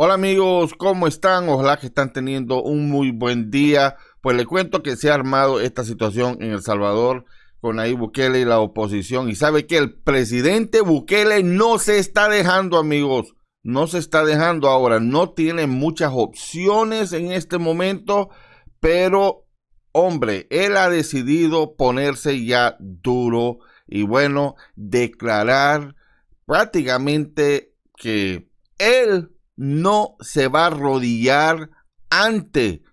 Hola amigos, ¿cómo están? Ojalá que están teniendo un muy buen día. Pues le cuento que se ha armado esta situación en El Salvador con ahí Bukele y la oposición. Y sabe que el presidente Bukele no se está dejando, amigos. No se está dejando ahora. No tiene muchas opciones en este momento. Pero, hombre, él ha decidido ponerse ya duro y bueno, declarar prácticamente que él no se va a arrodillar ante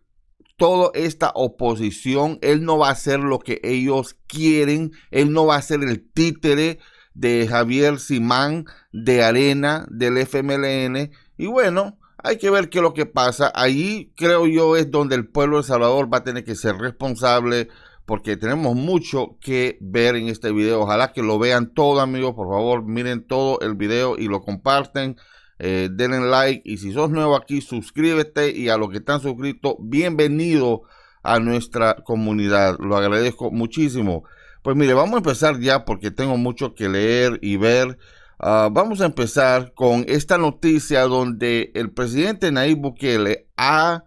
toda esta oposición. Él no va a hacer lo que ellos quieren. Él no va a ser el títere de Javier Simán de Arena del FMLN. Y bueno, hay que ver qué es lo que pasa. Allí creo yo es donde el pueblo de Salvador va a tener que ser responsable porque tenemos mucho que ver en este video. Ojalá que lo vean todo, amigos. Por favor, miren todo el video y lo comparten. Eh, denle like y si sos nuevo aquí, suscríbete y a los que están suscritos, bienvenido a nuestra comunidad. Lo agradezco muchísimo. Pues mire, vamos a empezar ya porque tengo mucho que leer y ver. Ah, vamos a empezar con esta noticia donde el presidente Nayib Bukele ha,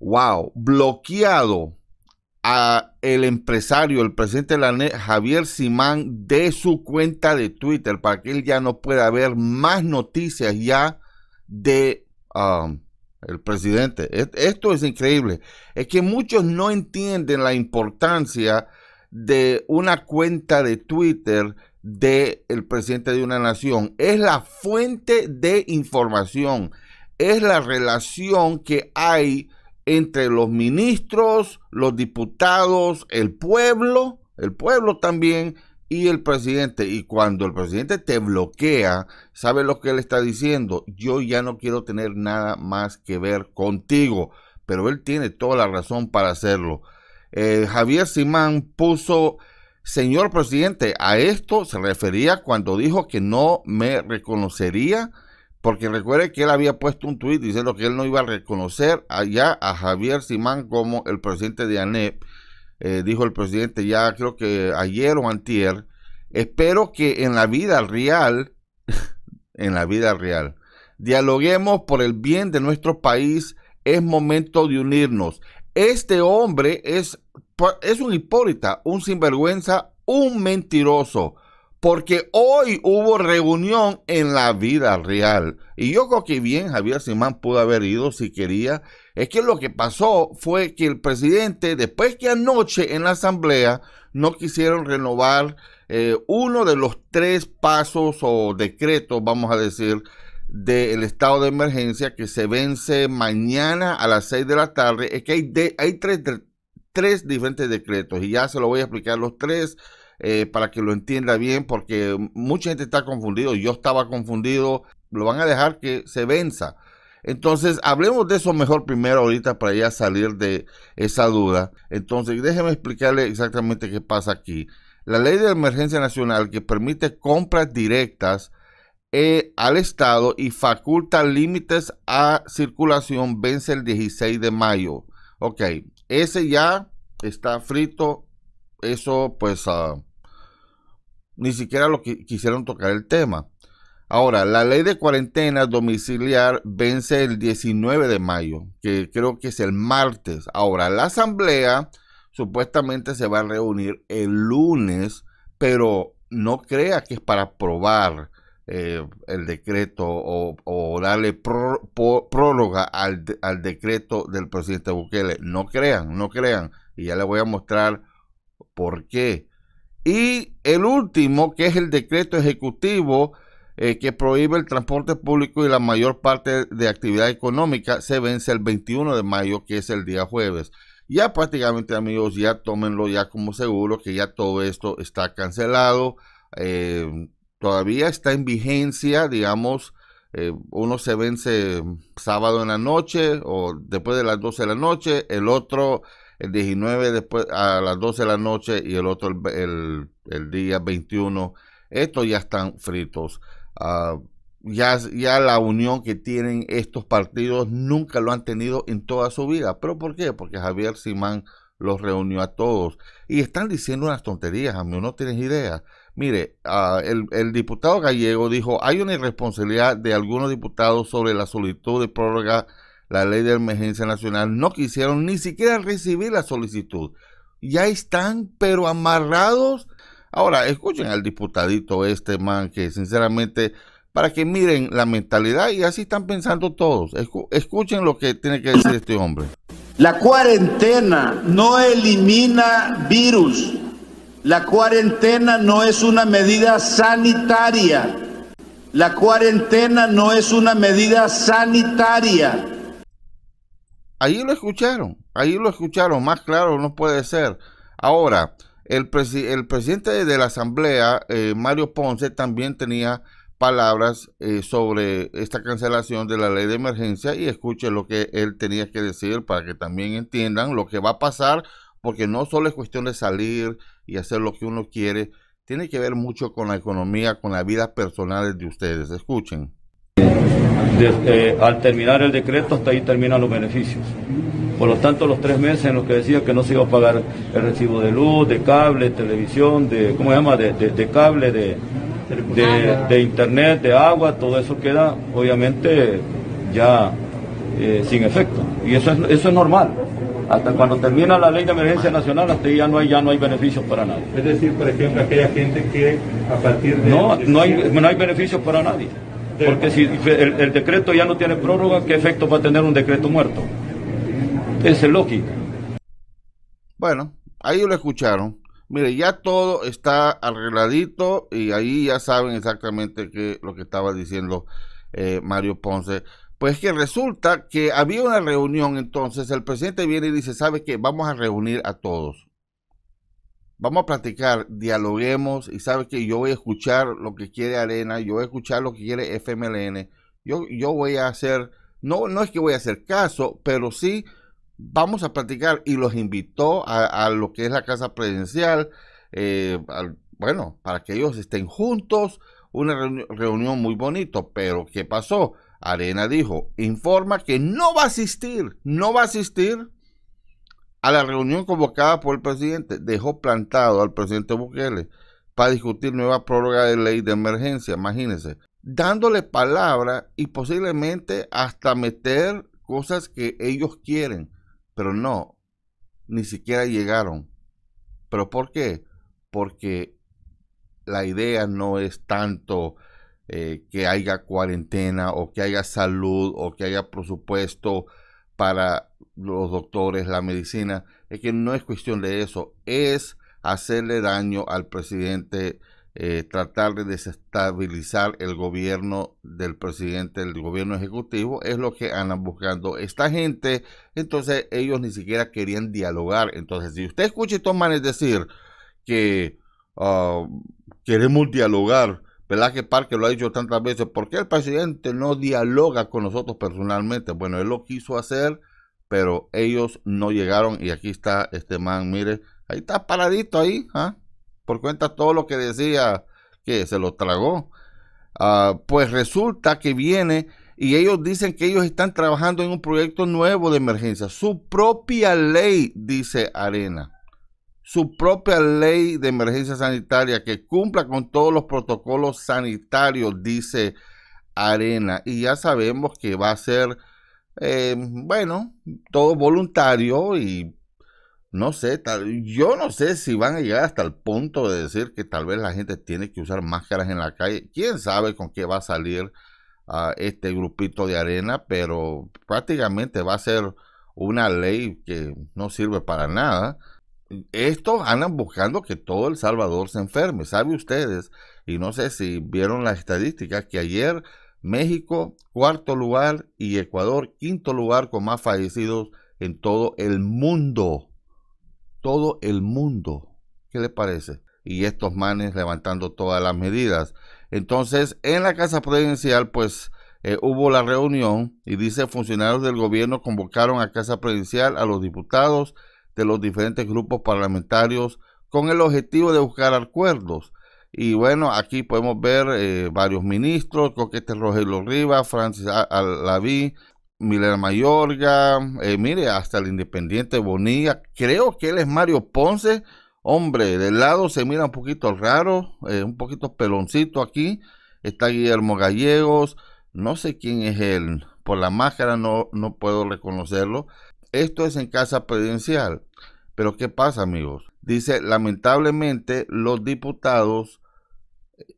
wow, bloqueado el empresario, el presidente de la e, Javier Simán, de su cuenta de Twitter, para que él ya no pueda ver más noticias ya de um, el presidente. E-, esto es increíble. Es que muchos no entienden la importancia de una cuenta de Twitter del el presidente de una nación. Es la fuente de información. Es la relación que hay entre los ministros, los diputados, el pueblo, el pueblo también y el presidente. Y cuando el presidente te bloquea, sabe lo que él está diciendo. Yo ya no quiero tener nada más que ver contigo. Pero él tiene toda la razón para hacerlo. Eh, Javier Simán puso, señor presidente, a esto se refería cuando dijo que no me reconocería porque recuerde que él había puesto un tuit diciendo que él no iba a reconocer allá a Javier Simán como el presidente de ANEP. Eh, dijo el presidente ya creo que ayer o antier. Espero que en la vida real, en la vida real, dialoguemos por el bien de nuestro país. Es momento de unirnos. Este hombre es, es un hipócrita, un sinvergüenza, un mentiroso porque hoy hubo reunión en la vida real. Y yo creo que bien Javier Simán pudo haber ido si quería. Es que lo que pasó fue que el presidente, después que anoche en la asamblea no quisieron renovar eh, uno de los tres pasos o decretos, vamos a decir, del estado de emergencia que se vence mañana a las seis de la tarde, es que hay, hay tres, tres diferentes decretos y ya se lo voy a explicar los tres eh, para que lo entienda bien, porque mucha gente está confundido, yo estaba confundido, lo van a dejar que se venza. Entonces, hablemos de eso mejor primero ahorita para ya salir de esa duda. Entonces, déjeme explicarle exactamente qué pasa aquí. La ley de emergencia nacional que permite compras directas eh, al Estado y faculta límites a circulación vence el 16 de mayo. Ok, ese ya está frito. Eso pues... Ah, ni siquiera lo que quisieron tocar el tema. Ahora, la ley de cuarentena domiciliar vence el 19 de mayo, que creo que es el martes. Ahora, la asamblea supuestamente se va a reunir el lunes, pero no crea que es para aprobar eh, el decreto o, darle prórroga al, al decreto del presidente Bukele. No crean, no crean. Y ya les voy a mostrar por qué. Y el último, que es el decreto ejecutivo eh, que prohíbe el transporte público y la mayor parte de actividad económica, se vence el 21 de mayo, que es el día jueves. Ya prácticamente amigos, ya tómenlo ya como seguro que ya todo esto está cancelado. Eh, todavía está en vigencia, digamos, eh, uno se vence sábado en la noche o después de las 12 de la noche, el otro el 19 después a las 12 de la noche y el otro el, el, día 21. Estos ya están fritos. Ah, ya, ya la unión que tienen estos partidos nunca lo han tenido en toda su vida. ¿Pero por qué? Porque Javier Simán los reunió a todos. Y están diciendo unas tonterías, a mí no tienes idea. Mire, ah, el, el, diputado gallego dijo, hay una irresponsabilidad de algunos diputados sobre la solicitud de prórroga la ley de emergencia nacional, no quisieron ni siquiera recibir la solicitud. Ya están, pero amarrados. Ahora, escuchen al diputadito este man que sinceramente, para que miren la mentalidad y así están pensando todos. Escuchen lo que tiene que decir este hombre. La cuarentena no elimina virus. La cuarentena no es una medida sanitaria. La cuarentena no es una medida sanitaria. Ahí lo escucharon, ahí lo escucharon, más claro no puede ser. Ahora, el, el presidente de la Asamblea, eh, Mario Ponce, también tenía palabras eh, sobre esta cancelación de la ley de emergencia y escuche lo que él tenía que decir para que también entiendan lo que va a pasar, porque no solo es cuestión de salir y hacer lo que uno quiere, tiene que ver mucho con la economía, con la vida personal de ustedes. Escuchen. Eh, al terminar el decreto, hasta ahí terminan los beneficios. Por lo tanto, los tres meses en los que decía que no se iba a pagar el recibo de luz, de cable, televisión, de, ¿cómo llama?, de, cable, de, internet, de agua, todo eso queda, obviamente, ya eh, sin efecto. Y eso es, eso es normal. Hasta cuando termina la ley de emergencia nacional, hasta ahí ya no hay, ya no hay beneficios para nadie. Es decir, por ejemplo, aquella gente que a partir de... No, no hay, no hay beneficios para nadie. Porque si el, decreto ya no tiene prórroga, ¿qué efecto va a tener un decreto muerto? Esa es lógica. Bueno, ahí lo escucharon. Mire, ya todo está arregladito y ahí ya saben exactamente qué lo que estaba diciendo eh, Mario Ponce. Pues que resulta que había una reunión entonces, el presidente viene y dice, ¿sabe qué? Vamos a reunir a todos vamos a platicar, dialoguemos y sabes que yo voy a escuchar lo que quiere Arena, yo voy a escuchar lo que quiere FMLN, yo, yo voy a hacer, no, no es que voy a hacer caso, pero sí vamos a platicar y los invitó a, lo que es la casa presidencial, eh, bueno, para que ellos estén juntos, una reunión muy bonito, pero ¿qué pasó? Arena dijo, informa que no va a asistir, no va a asistir a la reunión convocada por el presidente, dejó plantado al presidente Bukele para discutir nueva prórroga de ley de emergencia, imagínense, dándole palabra y posiblemente hasta meter cosas que ellos quieren, pero no, ni siquiera llegaron. ¿Pero por qué? Porque la idea no es tanto eh, que haya cuarentena o que haya salud o que haya presupuesto para los doctores, la medicina, es que no es cuestión de eso, es hacerle daño al presidente, eh, tratar de desestabilizar el gobierno del presidente, el gobierno ejecutivo, es lo que andan buscando esta gente. Entonces ellos ni siquiera querían dialogar. Entonces, si usted escucha estos manes decir que ah, queremos dialogar, Velázquez Parque lo ha dicho tantas veces, ¿por qué el presidente no dialoga con nosotros personalmente? Bueno, él lo quiso hacer, pero ellos no llegaron y aquí está este man, mire, ahí está paradito ahí, ¿ah? por cuenta todo lo que decía que se lo tragó. Ah, pues resulta que viene y ellos dicen que ellos están trabajando en un proyecto nuevo de emergencia, su propia ley, dice Arena su propia ley de emergencia sanitaria que cumpla con todos los protocolos sanitarios, dice Arena. Y ya sabemos que va a ser, eh, bueno, todo voluntario y no sé, yo no sé si van a llegar hasta el punto de decir que tal vez la gente tiene que usar máscaras en la calle. ¿Quién sabe con qué va a salir ah, este grupito de arena? Pero prácticamente va a ser una ley que no sirve para nada estos andan buscando que todo El Salvador se enferme. ¿Sabe ustedes? Y no sé si vieron las estadísticas que ayer México, cuarto lugar, y Ecuador, quinto lugar con más fallecidos en todo el mundo. Todo el mundo. ¿Qué le parece? Y estos manes levantando todas las medidas. Entonces, en la Casa Presidencial, pues eh, hubo la reunión y dice funcionarios del gobierno convocaron a Casa provincial a los diputados de los diferentes grupos parlamentarios con el objetivo de buscar acuerdos. Y bueno, aquí podemos ver eh, varios ministros, Coquete Rogelio Rivas, Francis Alaví, Milena Mayorga, eh, mire, hasta el Independiente Bonilla, creo que él es Mario Ponce, hombre, del lado se mira un poquito raro, eh, un poquito peloncito aquí, está Guillermo Gallegos, no sé quién es él, por la máscara no, no puedo reconocerlo, esto es en casa presidencial. Pero ¿qué pasa, amigos? Dice, lamentablemente los diputados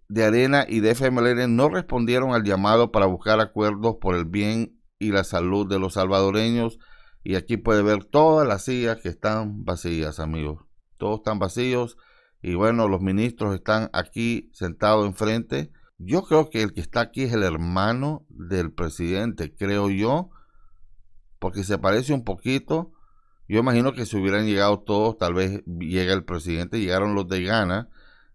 de Arena y de FMLN no respondieron al llamado para buscar acuerdos por el bien y la salud de los salvadoreños. Y aquí puede ver todas las sillas que están vacías, amigos. Todos están vacíos. Y bueno, los ministros están aquí sentados enfrente. Yo creo que el que está aquí es el hermano del presidente, creo yo porque se parece un poquito. Yo imagino que si hubieran llegado todos, tal vez llega el presidente, llegaron los de Ghana,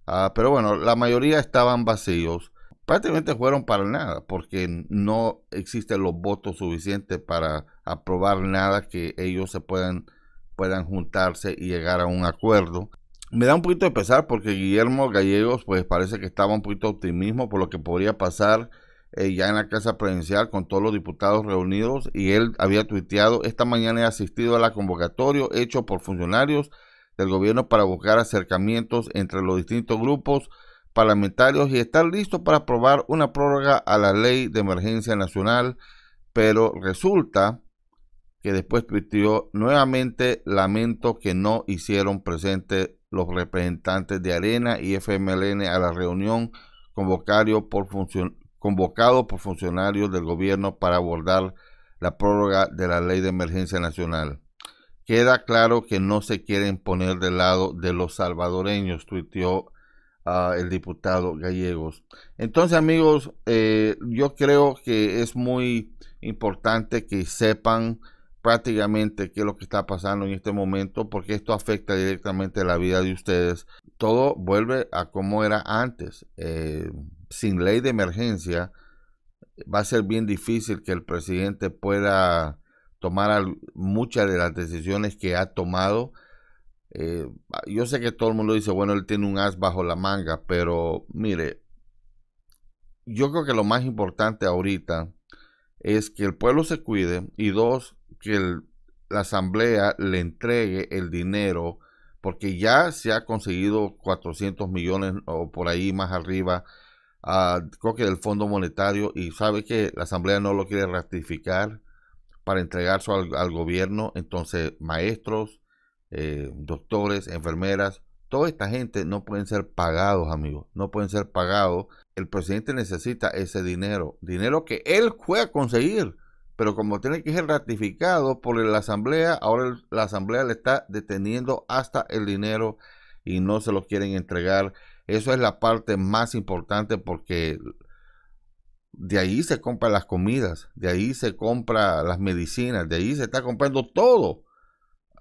ah, pero bueno, la mayoría estaban vacíos. Prácticamente fueron para nada, porque no existen los votos suficientes para aprobar nada que ellos se puedan, puedan juntarse y llegar a un acuerdo. Me da un poquito de pesar porque Guillermo Gallegos, pues parece que estaba un poquito optimismo por lo que podría pasar eh, ya en la Casa provincial con todos los diputados reunidos y él había tuiteado, esta mañana he asistido a la convocatoria hecho por funcionarios del gobierno para buscar acercamientos entre los distintos grupos parlamentarios y estar listo para aprobar una prórroga a la ley de emergencia nacional, pero resulta que después tuiteó nuevamente lamento que no hicieron presentes los representantes de Arena y FMLN a la reunión convocario por, funcionarios convocado por funcionarios del gobierno para abordar la prórroga de la ley de emergencia nacional. Queda claro que no se quieren poner del lado de los salvadoreños, tuiteó ah, el diputado Gallegos. Entonces, amigos, eh, yo creo que es muy importante que sepan prácticamente qué es lo que está pasando en este momento, porque esto afecta directamente la vida de ustedes. Todo vuelve a como era antes. Eh, sin ley de emergencia, va a ser bien difícil que el presidente pueda tomar muchas de las decisiones que ha tomado. Eh, yo sé que todo el mundo dice, bueno, él tiene un as bajo la manga, pero mire, yo creo que lo más importante ahorita es que el pueblo se cuide y dos, que la asamblea le entregue el dinero, porque ya se ha conseguido 400 millones o por ahí más arriba a ah, del Fondo Monetario, y sabe que la Asamblea no lo quiere ratificar para entregarse al, gobierno, entonces maestros, eh, doctores, enfermeras, toda esta gente no pueden ser pagados, amigos, no pueden ser pagados. El presidente necesita ese dinero, dinero que él pueda conseguir, pero como tiene que ser ratificado por la asamblea, ahora la asamblea le está deteniendo hasta el dinero y no se lo quieren entregar. Eso es la parte más importante porque de ahí se compran las comidas, de ahí se compra las medicinas, de ahí se está comprando todo.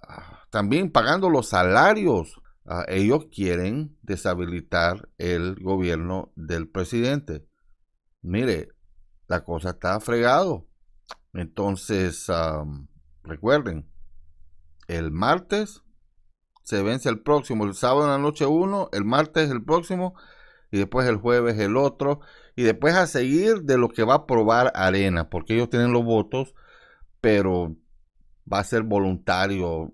Ah, también pagando los salarios. Ah, ellos quieren deshabilitar el gobierno del presidente. Mire, la cosa está fregado. Entonces, recuerden, el martes se vence el próximo, el sábado en la noche uno, el martes el próximo y después el jueves el otro y después a seguir de lo que va a probar Arena, porque ellos tienen los votos, pero va a ser voluntario.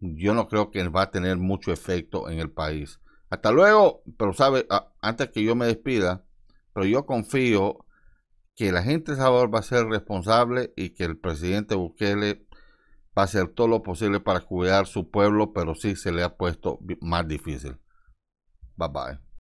Yo no creo que va a tener mucho efecto en el país. Hasta luego, pero sabe, antes que yo me despida, pero yo confío que la gente de Salvador va a ser responsable y que el presidente Bukele va a hacer todo lo posible para cuidar su pueblo, pero sí se le ha puesto más difícil. Bye bye.